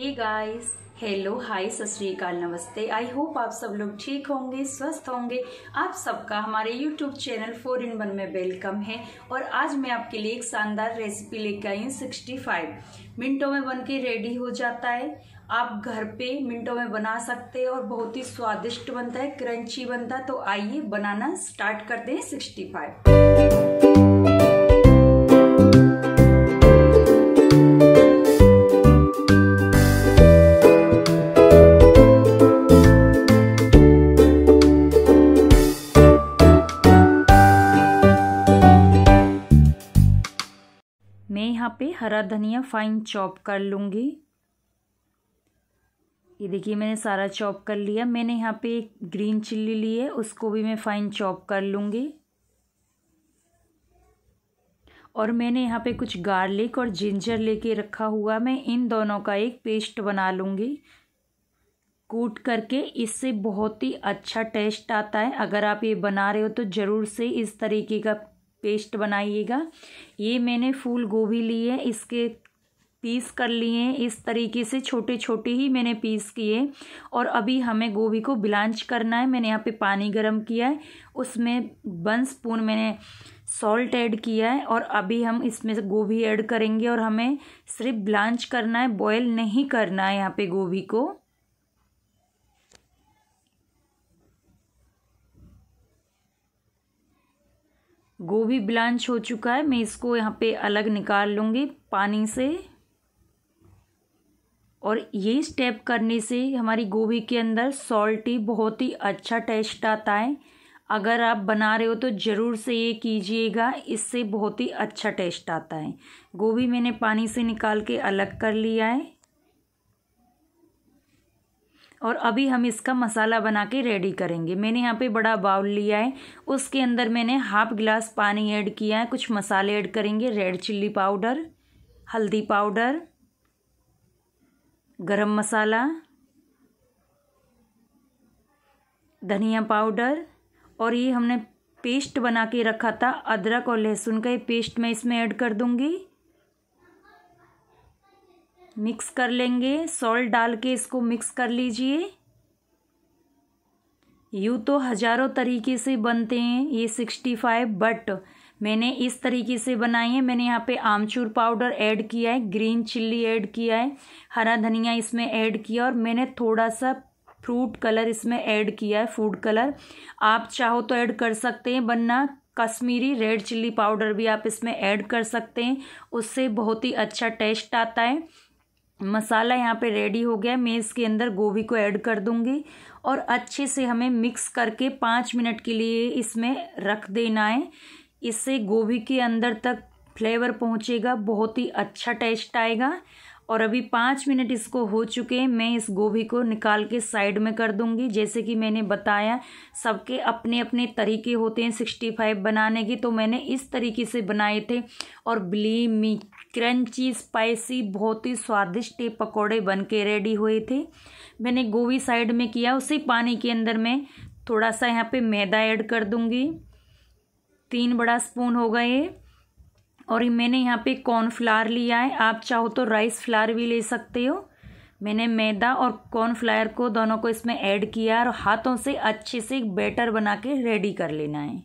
hey guys hello hi सत श्रीकाल नमस्ते आई होप आप सब लोग ठीक होंगे स्वस्थ होंगे आप सबका हमारे YouTube channel four in one में वेलकम है और आज मैं आपके लिए एक शानदार रेसिपी लेके आई हूँ सिक्सटी फाइव मिनटों में बन के रेडी हो जाता है आप घर पे मिनटों में बना सकते हैं और बहुत ही स्वादिष्ट बनता है क्रंची बनता है तो आइए बनाना स्टार्ट करते हैं सिक्सटी फाइव मैं यहाँ पे हरा धनिया फाइन चॉप कर लूँगी ये देखिए मैंने सारा चॉप कर लिया मैंने यहाँ पे एक ग्रीन चिल्ली ली है उसको भी मैं फाइन चॉप कर लूँगी और मैंने यहाँ पे कुछ गार्लिक और जिंजर लेके रखा हुआ मैं इन दोनों का एक पेस्ट बना लूँगी कूट करके इससे बहुत ही अच्छा टेस्ट आता है अगर आप ये बना रहे हो तो ज़रूर से इस तरीके का पेस्ट बनाइएगा ये मैंने फूल गोभी ली है इसके पीस कर लिए इस तरीके से छोटे छोटे ही मैंने पीस किए और अभी हमें गोभी को ब्लांच करना है मैंने यहाँ पे पानी गर्म किया है उसमें वन स्पून मैंने सॉल्ट ऐड किया है और अभी हम इसमें से गोभी ऐड करेंगे और हमें सिर्फ ब्लांच करना है बॉयल नहीं करना है यहाँ पे गोभी को गोभी ब्लांच हो चुका है मैं इसको यहाँ पे अलग निकाल लूँगी पानी से और यही स्टेप करने से हमारी गोभी के अंदर सॉल्टी बहुत ही अच्छा टेस्ट आता है अगर आप बना रहे हो तो ज़रूर से ये कीजिएगा इससे बहुत ही अच्छा टेस्ट आता है गोभी मैंने पानी से निकाल के अलग कर लिया है और अभी हम इसका मसाला बना के रेडी करेंगे मैंने यहाँ पे बड़ा बाउल लिया है उसके अंदर मैंने हाफ गिलास पानी ऐड किया है कुछ मसाले ऐड करेंगे रेड चिल्ली पाउडर हल्दी पाउडर गरम मसाला धनिया पाउडर और ये हमने पेस्ट बना के रखा था अदरक और लहसुन का ये पेस्ट मैं इसमें ऐड कर दूँगी मिक्स कर लेंगे सॉल्ट डाल के इसको मिक्स कर लीजिए यूँ तो हज़ारों तरीके से बनते हैं ये सिक्सटी फाइव बट मैंने इस तरीके से बनाई है मैंने यहाँ पे आमचूर पाउडर ऐड किया है ग्रीन चिल्ली ऐड किया है हरा धनिया इसमें ऐड किया और मैंने थोड़ा सा फ्रूट कलर इसमें ऐड किया है फूड कलर आप चाहो तो ऐड कर सकते हैं बनना कश्मीरी रेड चिल्ली पाउडर भी आप इसमें ऐड कर सकते हैं उससे बहुत ही अच्छा टेस्ट आता है मसाला यहाँ पे रेडी हो गया मैं इसके अंदर गोभी को ऐड कर दूँगी और अच्छे से हमें मिक्स करके पाँच मिनट के लिए इसमें रख देना है इससे गोभी के अंदर तक फ्लेवर पहुँचेगा बहुत ही अच्छा टेस्ट आएगा और अभी पाँच मिनट इसको हो चुके हैं मैं इस गोभी को निकाल के साइड में कर दूंगी जैसे कि मैंने बताया सबके अपने अपने तरीके होते हैं सिक्सटी फाइव बनाने के तो मैंने इस तरीके से बनाए थे और बिलीव मी क्रंची स्पाइसी बहुत ही स्वादिष्ट ये पकौड़े बन के रेडी हुए थे मैंने गोभी साइड में किया उसी पानी के अंदर मैं थोड़ा सा यहाँ पे मैदा ऐड कर दूँगी तीन बड़ा स्पून होगा ये और मैंने यहाँ पे कॉर्न फ्लावर लिया है आप चाहो तो राइस फ्लावर भी ले सकते हो मैंने मैदा और कॉर्न फ्लावर को दोनों को इसमें ऐड किया और हाथों से अच्छे से बैटर बना के रेडी कर लेना है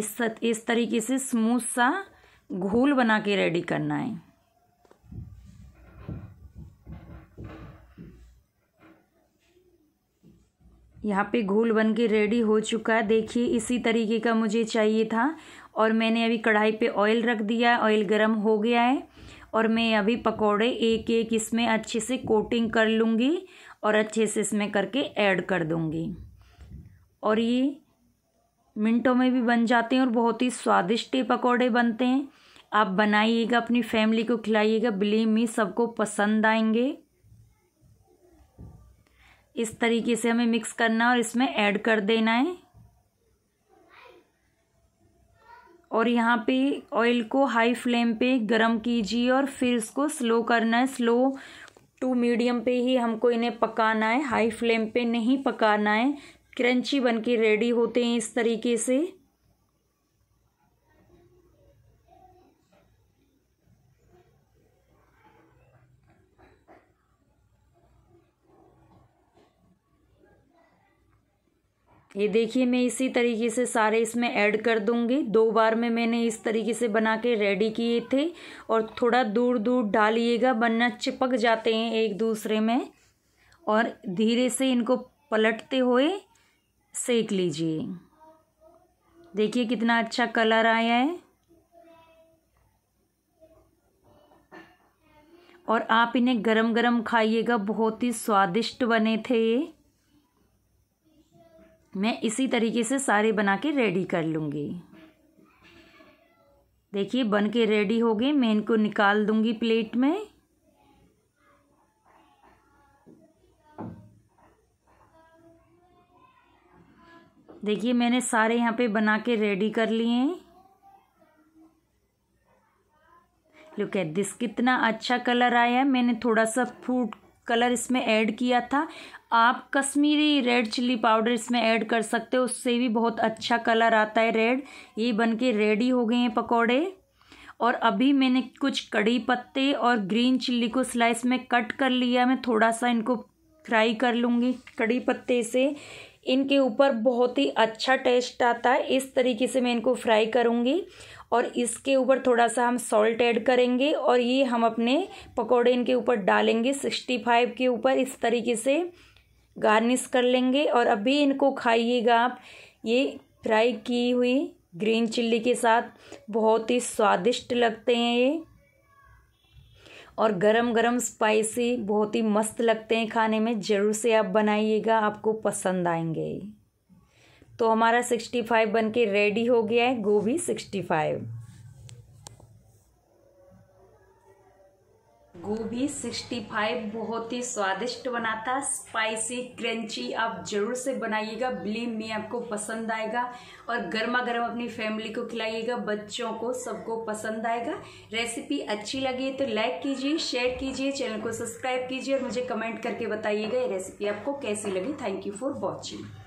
इस इस तरीके से स्मूथ सा घोल बना के रेडी करना है यहाँ पे घोल बन के रेडी हो चुका है देखिए इसी तरीके का मुझे चाहिए था और मैंने अभी कढ़ाई पे ऑयल रख दिया है ऑयल गरम हो गया है और मैं अभी पकोड़े एक एक इसमें अच्छे से कोटिंग कर लूँगी और अच्छे से इसमें करके ऐड कर दूँगी और ये मिनटों में भी बन जाते हैं और बहुत ही स्वादिष्ट ये पकौड़े बनते हैं आप बनाइएगा अपनी फैमिली को खिलाइएगा बिलीव मी सबको पसंद आएंगे इस तरीके से हमें मिक्स करना और इसमें ऐड कर देना है और यहाँ पे ऑयल को हाई फ्लेम पे गरम कीजिए और फिर इसको स्लो करना है स्लो टू मीडियम पे ही हमको इन्हें पकाना है हाई फ्लेम पे नहीं पकाना है क्रंची बन के रेडी होते हैं इस तरीके से ये देखिए मैं इसी तरीके से सारे इसमें ऐड कर दूंगी दो बार में मैंने इस तरीके से बना के रेडी किए थे और थोड़ा दूर दूर डालिएगा वरना चिपक जाते हैं एक दूसरे में और धीरे से इनको पलटते हुए सेक लीजिए देखिए कितना अच्छा कलर आया है और आप इन्हें गरम गरम खाइएगा बहुत ही स्वादिष्ट बने थे ये मैं इसी तरीके से सारे बना के रेडी कर लूँगी देखिए बन के रेडी हो गए मैं इनको निकाल दूँगी प्लेट में देखिए मैंने सारे यहाँ पे बना के रेडी कर लिए हैं लुक एट दिस कितना अच्छा कलर आया है मैंने थोड़ा सा फूड कलर इसमें ऐड किया था आप कश्मीरी रेड चिल्ली पाउडर इसमें ऐड कर सकते हो उससे भी बहुत अच्छा कलर आता है रेड ये बन के रेडी हो गए हैं पकौड़े और अभी मैंने कुछ कड़ी पत्ते और ग्रीन चिल्ली को स्लाइस में कट कर लिया मैं थोड़ा सा इनको फ्राई कर लूँगी कड़ी पत्ते से इनके ऊपर बहुत ही अच्छा टेस्ट आता है इस तरीके से मैं इनको फ्राई करूँगी और इसके ऊपर थोड़ा सा हम सॉल्ट ऐड करेंगे और ये हम अपने पकोड़े इनके ऊपर डालेंगे सिक्सटी फाइव के ऊपर इस तरीके से गार्निश कर लेंगे और अभी इनको खाइएगा आप ये फ्राई की हुई ग्रीन चिल्ली के साथ बहुत ही स्वादिष्ट लगते हैं ये और गरम गरम स्पाइसी बहुत ही मस्त लगते हैं खाने में ज़रूर से आप बनाइएगा आपको पसंद आएंगे तो हमारा सिक्सटी फाइव बन के रेडी हो गया है गोभी सिक्सटी फाइव गोभी 65 बहुत ही स्वादिष्ट बनाता है स्पाइसी क्रंची आप ज़रूर से बनाइएगा बिलीव में आपको पसंद आएगा और गर्मा गर्म अपनी फैमिली को खिलाइएगा बच्चों को सबको पसंद आएगा रेसिपी अच्छी लगी तो लाइक कीजिए शेयर कीजिए चैनल को सब्सक्राइब कीजिए और मुझे कमेंट करके बताइएगा ये रेसिपी आपको कैसी लगी थैंक यू फॉर वॉचिंग